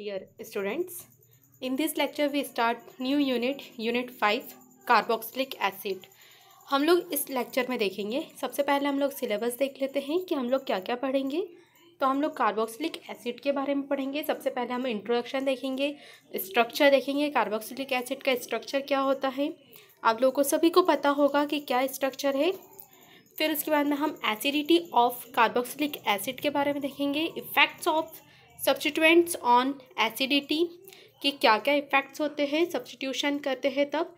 dear students in this lecture we start new unit unit 5 carboxylic acid हम लोग इस lecture में देखेंगे सबसे पहले हम लोग सिलेबस देख लेते हैं कि हम लोग क्या क्या पढ़ेंगे तो हम लोग कार्बोक्सिलिक एसिड के बारे में पढ़ेंगे सबसे पहले हम इंट्रोडक्शन देखेंगे स्ट्रक्चर देखेंगे कार्बोक्सिलिक एसिड का स्ट्रक्चर क्या होता है आप लोगों को सभी को पता होगा कि क्या स्ट्रक्चर है फिर उसके बाद में हम एसिडिटी ऑफ कार्बोक्सिलिक एसिड के बारे में देखेंगे effects of substituents on acidity के क्या क्या इफ़ेक्ट्स होते हैं सब्सटीट्यूशन करते हैं तब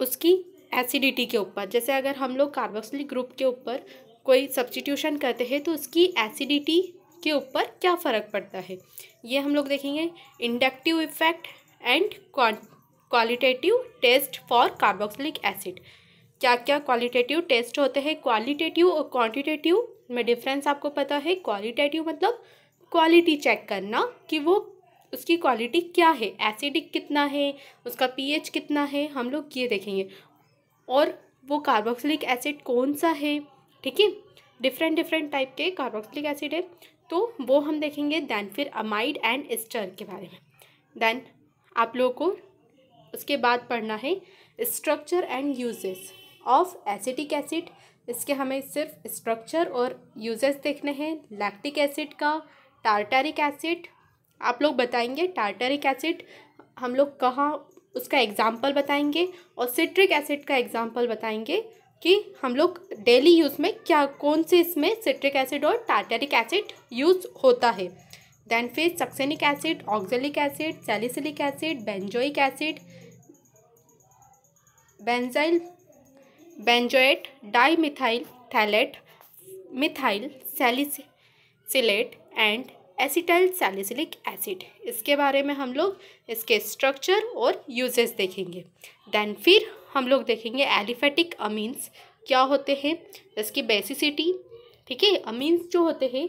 उसकी एसिडिटी के ऊपर जैसे अगर हम लोग कार्बोक्सिलिक ग्रुप के ऊपर कोई सब्सटीट्यूशन करते हैं तो उसकी एसिडिटी के ऊपर क्या फ़र्क पड़ता है ये हम लोग देखेंगे inductive effect and qualitative test for carboxylic acid क्या क्या क्वालिटेटिव टेस्ट होते हैं क्वालिटेटिव और क्वांटिटेटिव में डिफरेंस आपको पता है क्वालिटेटिव मतलब क्वालिटी चेक करना कि वो उसकी क्वालिटी क्या है एसिडिक कितना है उसका पीएच कितना है हम लोग ये देखेंगे और वो कार्बोक्सिलिक एसिड कौन सा है ठीक है डिफरेंट डिफरेंट टाइप के कार्बोक्सिलिक एसिड है तो वो हम देखेंगे दैन फिर अमाइड एंड एस्टर के बारे में दैन आप लोगों को उसके बाद पढ़ना है structure and uses of acetic acid इसके हमें सिर्फ स्ट्रक्चर और यूजेस देखने हैं लैक्टिक एसिड का टार्टरिक एसिड आप लोग बताएंगे टार्टरिक एसिड हम लोग कहाँ उसका एग्ज़ाम्पल बताएंगे और सिट्रिक एसिड का एग्ज़ाम्पल बताएंगे कि हम लोग डेली यूज़ में क्या कौन से इसमें सिट्रिक एसिड और टार्टरिक एसिड यूज़ होता है दैन फिर succinic acid oxalic acid salicylic acid benzoic acid benzyl benzoate dimethyl phthalate methyl salicylate and acetyl salicylic acid इसके बारे में हम लोग इसके स्ट्रक्चर और यूजेस देखेंगे दैन फिर हम लोग देखेंगे एलिफेटिक अमीन्स क्या होते हैं इसकी बेसिसिटी ठीक है अमीन्स जो होते हैं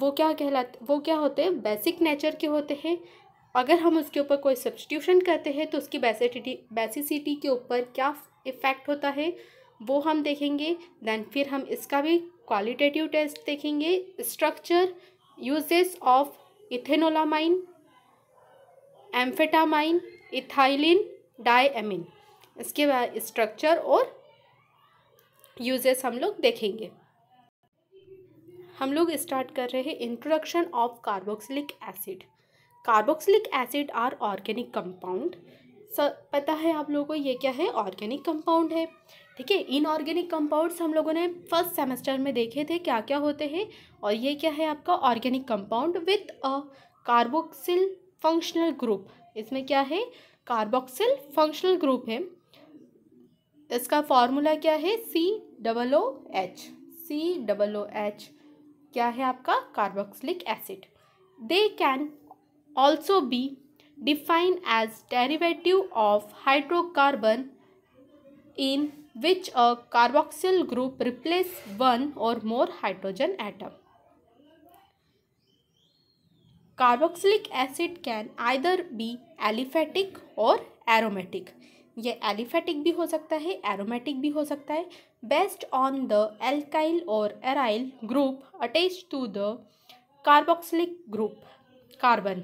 वो क्या कहलाते वो क्या होते हैं बेसिक नेचर के होते हैं अगर हम उसके ऊपर कोई सब्सटिट्यूशन करते हैं तो उसकी बेसिटी बेसिसिटी के ऊपर क्या इफ़ेक्ट होता है वो हम देखेंगे देन फिर हम इसका भी क्वालिटेटिव टेस्ट देखेंगे structure uses of ethanolamine amphetamine ethylene diamine इसके बाद स्ट्रक्चर और यूजेस हम लोग देखेंगे हम लोग स्टार्ट कर रहे हैं introduction of carboxylic acid carboxylic acid are organic compound पता है आप लोगों को ये क्या है ऑर्गेनिक कंपाउंड है ठीक है इनऑर्गेनिक कंपाउंड्स हम लोगों ने फर्स्ट सेमेस्टर में देखे थे क्या क्या होते हैं और ये क्या है आपका organic compound with a carboxyl functional group इसमें क्या है कार्बोक्सिल फंक्शनल ग्रुप है इसका फॉर्मूला क्या है C double O H C double O H क्या है आपका carboxylic acid they can also be define as derivative of hydrocarbon in which a carboxyl group replace one or more hydrogen atom. Carboxylic acid can either be aliphatic or aromatic. ये aliphatic भी हो सकता है aromatic भी हो सकता है based on the alkyl और aryl group attach to the carboxylic group carbon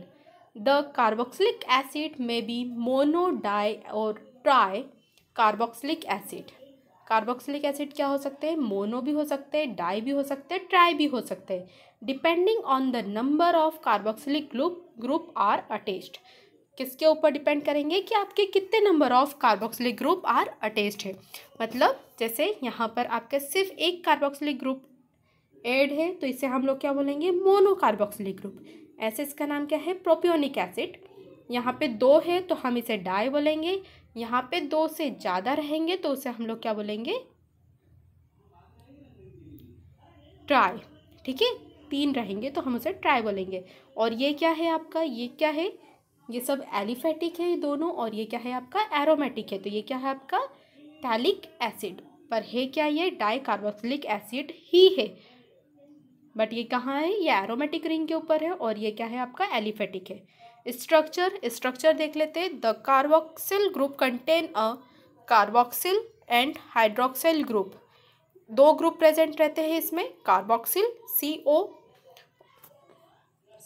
the carboxylic acid में बी मोनो डाई और tri carboxylic acid carboxylic acid क्या हो सकते हैं मोनो भी हो सकते हैं डाई भी हो सकते हैं ट्राई भी हो सकते हैं depending on the number of carboxylic group group are attached किसके ऊपर डिपेंड करेंगे कि आपके कितने number of carboxylic group are attached है मतलब जैसे यहाँ पर आपके सिर्फ एक कार्बोक्सिलिक ग्रुप एड है तो इसे हम लोग क्या बोलेंगे मोनो कार्बोक्सिलिक ग्रुप ऐसे इसका नाम क्या है प्रोपियोनिक एसिड यहाँ पे दो है तो हम इसे डाई बोलेंगे यहाँ पे दो से ज़्यादा रहेंगे तो उसे हम लोग क्या बोलेंगे ट्राई ठीक है तीन रहेंगे तो हम उसे ट्राई बोलेंगे और ये क्या है आपका ये क्या है ये सब एलिफेटिक है ये दोनों और ये क्या है आपका एरोमेटिक है तो ये क्या है आपका टैलिक एसिड पर है क्या ये डाई एसिड ही है बट ये कहाँ है ये एरोमेटिक रिंग के ऊपर है और ये क्या है आपका एलिफेटिक है स्ट्रक्चर स्ट्रक्चर देख लेते हैं the carboxyl group contain a carboxyl and hydroxyl group दो ग्रुप प्रेजेंट रहते हैं इसमें carboxyl C O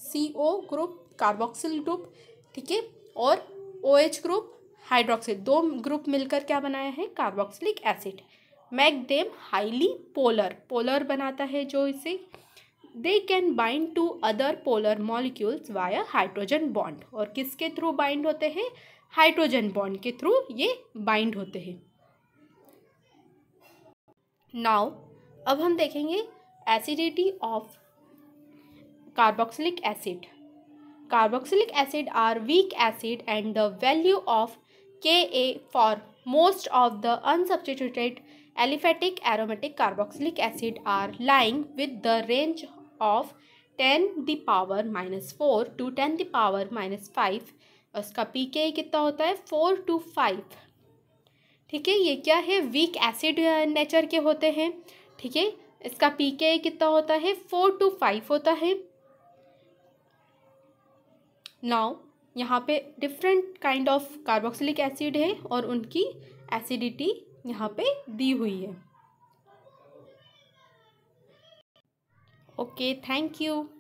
C O group carboxyl group ठीक है और ओ एच ग्रुप हाइड्रोक्सिल दो ग्रुप मिलकर क्या बनाया है carboxylic acid make them highly polar polar बनाता है जो इसे they can bind to other polar molecules via hydrogen bond और किसके थ्रू बाइंड होते हैं हाइड्रोजन बॉन्ड के थ्रू ये बाइंड होते हैं नाउ अब हम देखेंगे acidity of carboxylic acid carboxylic acid are weak acid and the value of Ka for most of the unsubstituted aliphatic aromatic carboxylic acid are lying with the range of ten the power minus four to ten the power minus five उसका P K कितना होता है four to five ठीक है ये क्या है weak acid nature के होते हैं ठीक है इसका पी के कितना होता है फोर टू फाइव होता है नाउ यहाँ पे different kind of carboxylic acid है और उनकी एसिडिटी यहाँ पे दी हुई है okay thank you